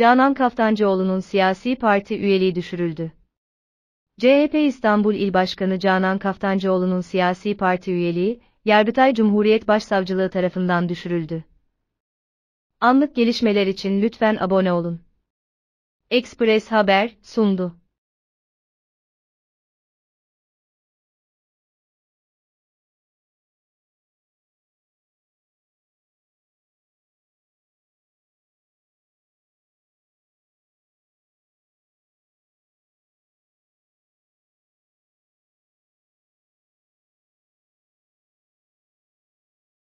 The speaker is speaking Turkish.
Canan Kaftancıoğlu'nun siyasi parti üyeliği düşürüldü. CHP İstanbul İl Başkanı Canan Kaftancıoğlu'nun siyasi parti üyeliği, Yargıtay Cumhuriyet Başsavcılığı tarafından düşürüldü. Anlık gelişmeler için lütfen abone olun. Express Haber sundu.